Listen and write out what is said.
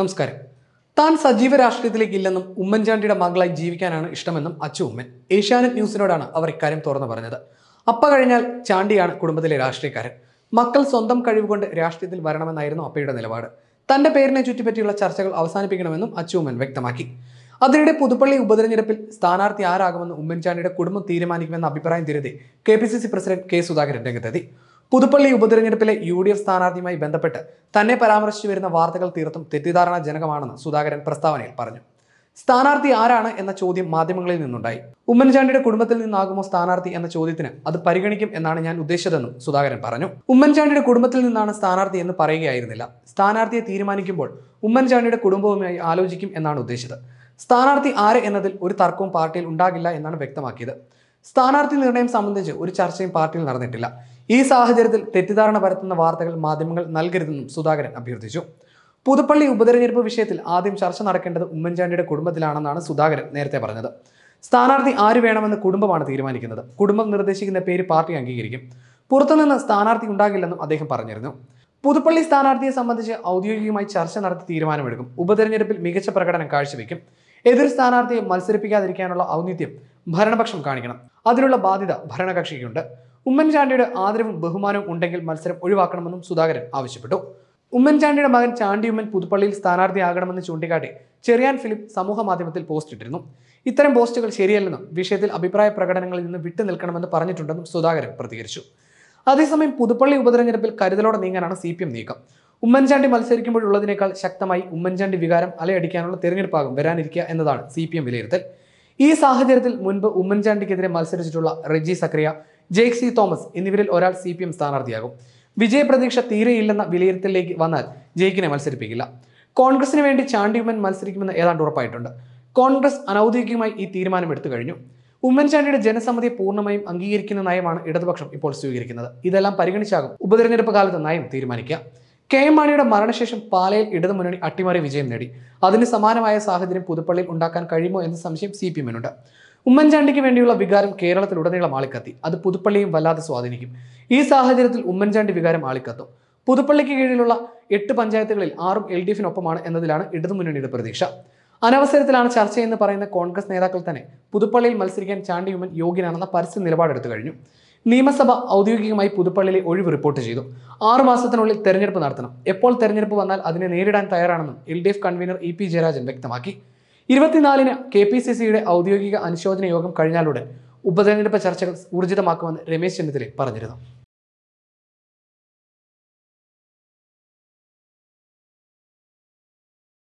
നമസ്കാരം താൻ സജീവ രാഷ്ട്രീയത്തിലേക്ക് ഇല്ലെന്നും ഉമ്മൻചാണ്ടിയുടെ മകളായി ജീവിക്കാനാണ് ഇഷ്ടമെന്നും അച്ചു ഉമ്മൻ ഏഷ്യാനെറ്റ് ന്യൂസിനോടാണ് അവർ ഇക്കാര്യം തുറന്നു പറഞ്ഞത് അപ്പ കഴിഞ്ഞാൽ ചാണ്ടിയാണ് കുടുംബത്തിലെ രാഷ്ട്രീയക്കാരൻ മക്കൾ സ്വന്തം കഴിവുകൊണ്ട് രാഷ്ട്രീയത്തിൽ വരണമെന്നായിരുന്നു അപ്പയുടെ നിലപാട് തന്റെ പേരിനെ ചുറ്റിപ്പറ്റിയുള്ള ചർച്ചകൾ അവസാനിപ്പിക്കണമെന്നും അച്ചു ഉമ്മൻ വ്യക്തമാക്കി അതിനിടെ പുതുപ്പള്ളി ഉപതെരഞ്ഞെടുപ്പിൽ സ്ഥാനാർത്ഥി ആരാകുമെന്ന് ഉമ്മൻചാണ്ടിയുടെ കുടുംബം തീരുമാനിക്കുമെന്ന അഭിപ്രായം തിരുതി K P C C president K Sudhakaran രംഗത്തെത്തി പുതുപ്പള്ളി ഉപതെരഞ്ഞെടുപ്പിലെ യു ഡി എഫ് സ്ഥാനാർത്ഥിയുമായി ബന്ധപ്പെട്ട് തന്നെ പരാമർശിച്ചു വരുന്ന വാർത്തകൾ തീർത്തും തെറ്റിദ്ധാരണാജനകമാണെന്ന് സുധാകരൻ പ്രസ്താവനയിൽ പറഞ്ഞു സ്ഥാനാർത്ഥി ആരാണ് എന്ന ചോദ്യം മാധ്യമങ്ങളിൽ നിന്നുണ്ടായി ഉമ്മൻചാണ്ടിയുടെ കുടുംബത്തിൽ നിന്നാകുമോ സ്ഥാനാർത്ഥി എന്ന ചോദ്യത്തിന് അത് പരിഗണിക്കും എന്നാണ് ഞാൻ ഉദ്ദേശിച്ചതെന്നും സുധാകരൻ പറഞ്ഞു ഉമ്മൻചാണ്ടിയുടെ കുടുംബത്തിൽ നിന്നാണ് സ്ഥാനാർത്ഥി എന്ന് പറയുകയായിരുന്നില്ല സ്ഥാനാർത്ഥിയെ തീരുമാനിക്കുമ്പോൾ ഉമ്മൻചാണ്ടിയുടെ കുടുംബവുമായി ആലോചിക്കും എന്നാണ് ഉദ്ദേശിച്ചത് സ്ഥാനാർത്ഥി ആര് എന്നതിൽ ഒരു തർക്കവും പാർട്ടിയിൽ ഉണ്ടാകില്ല എന്നാണ് വ്യക്തമാക്കിയത് സ്ഥാനാർത്ഥി നിർണയം സംബന്ധിച്ച് ഒരു ചർച്ചയും പാർട്ടിയിൽ നടന്നിട്ടില്ല ഈ സാഹചര്യത്തിൽ തെറ്റിദ്ധാരണ പരത്തുന്ന വാർത്തകൾ മാധ്യമങ്ങൾ നൽകരുതെന്നും സുധാകരൻ അഭ്യർത്ഥിച്ചു പുതുപ്പള്ളി ഉപതെരഞ്ഞെടുപ്പ് വിഷയത്തിൽ ആദ്യം ചർച്ച നടക്കേണ്ടത് ഉമ്മൻചാണ്ടിയുടെ കുടുംബത്തിലാണെന്നാണ് സുധാകരൻ നേരത്തെ പറഞ്ഞത് സ്ഥാനാർത്ഥി ആര് വേണമെന്ന് കുടുംബമാണ് തീരുമാനിക്കുന്നത് കുടുംബം നിർദ്ദേശിക്കുന്ന പേര് പാർട്ടി അംഗീകരിക്കും പുറത്തുനിന്ന് സ്ഥാനാർത്ഥി ഉണ്ടാകില്ലെന്നും അദ്ദേഹം പറഞ്ഞിരുന്നു പുതുപ്പള്ളി സ്ഥാനാർത്ഥിയെ സംബന്ധിച്ച് ഔദ്യോഗികമായി ചർച്ച നടത്തി തീരുമാനമെടുക്കും ഉപതെരഞ്ഞെടുപ്പിൽ മികച്ച പ്രകടനം കാഴ്ചവെക്കും എതിർ സ്ഥാനാർത്ഥിയെ മത്സരിപ്പിക്കാതിരിക്കാനുള്ള ഔന്നിത്യം ഭരണപക്ഷം കാണിക്കണം അതിനുള്ള ബാധ്യത ഭരണകക്ഷിക്കുണ്ട് ഉമ്മൻചാണ്ടിയുടെ ആദരവും ബഹുമാനവും ഉണ്ടെങ്കിൽ മത്സരം ഒഴിവാക്കണമെന്നും സുധാകരൻ ആവശ്യപ്പെട്ടു ഉമ്മൻചാണ്ടിയുടെ മകൻ ചാണ്ടിയുമ്മൻ പുതുപ്പള്ളിയിൽ സ്ഥാനാർത്ഥിയാകണമെന്ന് ചൂണ്ടിക്കാട്ടി ചെറിയാൻ ഫിലിപ്പ് സമൂഹ മാധ്യമത്തിൽ പോസ്റ്റ് ഇട്ടിരുന്നു ഇത്തരം പോസ്റ്റുകൾ ശരിയല്ലെന്നും വിഷയത്തിൽ അഭിപ്രായ പ്രകടനങ്ങളിൽ നിന്ന് വിട്ടു നിൽക്കണമെന്ന് പറഞ്ഞിട്ടുണ്ടെന്നും സുധാകരൻ പ്രതികരിച്ചു അതേസമയം പുതുപ്പള്ളി ഉപതെരഞ്ഞെടുപ്പിൽ കരുതലോടെ നീങ്ങാനാണ് സി പി എം നീക്കം ഉമ്മൻചാണ്ടി മത്സരിക്കുമ്പോഴുള്ളതിനേക്കാൾ ശക്തമായി ഉമ്മൻചാണ്ടി വികാരം അലയടിക്കാനുള്ള തെരഞ്ഞെടുപ്പാകും വരാനിരിക്കുക എന്നതാണ് സി പി എം വിലയിരുത്തൽ ഈ സാഹചര്യത്തിൽ മുൻപ് ഉമ്മൻചാണ്ടിക്കെതിരെ മത്സരിച്ചിട്ടുള്ള റെജി സക്രിയ ജെയ്ക് സി തോമസ് എന്നിവരിൽ ഒരാൾ സി പി എം സ്ഥാനാർത്ഥിയാകും വിജയപ്രതീക്ഷ തീരെയില്ലെന്ന വിലയിരുത്തലിലേക്ക് വന്നാൽ ജെയ്ക്കിനെ മത്സരിപ്പിക്കില്ല കോൺഗ്രസിന് വേണ്ടി ചാണ്ടി ഉമ്മൻ മത്സരിക്കുമെന്ന് ഏതാണ്ട് ഉറപ്പായിട്ടുണ്ട് കോൺഗ്രസ് അനൗദ്യോഗികമായി ഈ തീരുമാനമെടുത്തു കഴിഞ്ഞു ഉമ്മൻചാണ്ടിയുടെ ജനസമ്മതിയെ പൂർണ്ണമായും അംഗീകരിക്കുന്ന നയമാണ് ഇടതുപക്ഷം ഇപ്പോൾ സ്വീകരിക്കുന്നത് ഇതെല്ലാം പരിഗണിച്ചാകും ഉപതെരഞ്ഞെടുപ്പ് കാലത്ത് നയം തീരുമാനിക്കുക കെ എം മാണിയുടെ മരണശേഷം പാലയിൽ ഇടതു മുന്നണി അട്ടിമറി വിജയം നേടി അതിന് സമാനമായ സാഹചര്യം പുതുപ്പള്ളിയിൽ ഉണ്ടാക്കാൻ കഴിയുമോ എന്ന സംശയം സി പി എമ്മിനുണ്ട് ഉമ്മൻചാണ്ടിക്ക് വേണ്ടിയുള്ള വികാരം കേരളത്തിൽ ഉടനീളം ആളിക്കത്തി അത് പുതുപ്പള്ളിയും വല്ലാതെ സ്വാധീനിക്കും ഈ സാഹചര്യത്തിൽ ഉമ്മൻചാണ്ടി വികാരം ആളിക്കത്തും പുതുപ്പള്ളിക്ക് കീഴിലുള്ള എട്ട് പഞ്ചായത്തുകളിൽ ആറും എൽ ഡി എഫിനൊപ്പമാണ് എന്നതിലാണ് മുന്നണിയുടെ പ്രതീക്ഷ അനവസരത്തിലാണ് ചർച്ചയെന്ന് പറയുന്ന കോൺഗ്രസ് നേതാക്കൾ തന്നെ പുതുപ്പള്ളിയിൽ മത്സരിക്കാൻ ചാണ്ടി ഉമ്മൻ യോഗ്യനാണെന്ന പരസ്യ നിലപാടെടുത്തു കഴിഞ്ഞു നിയമസഭ ഔദ്യോഗികമായി പുതുപ്പള്ളിയിലെ ഒഴിവ് റിപ്പോർട്ട് ചെയ്തു ആറു മാസത്തിനുള്ളിൽ തെരഞ്ഞെടുപ്പ് നടത്തണം എപ്പോൾ തെരഞ്ഞെടുപ്പ് വന്നാൽ അതിനെ നേരിടാൻ തയ്യാറാണെന്നും L D F convenor E P Jayarajan വ്യക്തമാക്കി ഇരുപത്തിനാലിന് കെ പി സി സിയുടെ ഔദ്യോഗിക അനുശോചന യോഗം കഴിഞ്ഞാലുടൻ ഉപതെരഞ്ഞെടുപ്പ് ചർച്ചകൾ ഊർജിതമാക്കുമെന്ന് രമേശ് ചെന്നിത്തല പറഞ്ഞിരുന്നു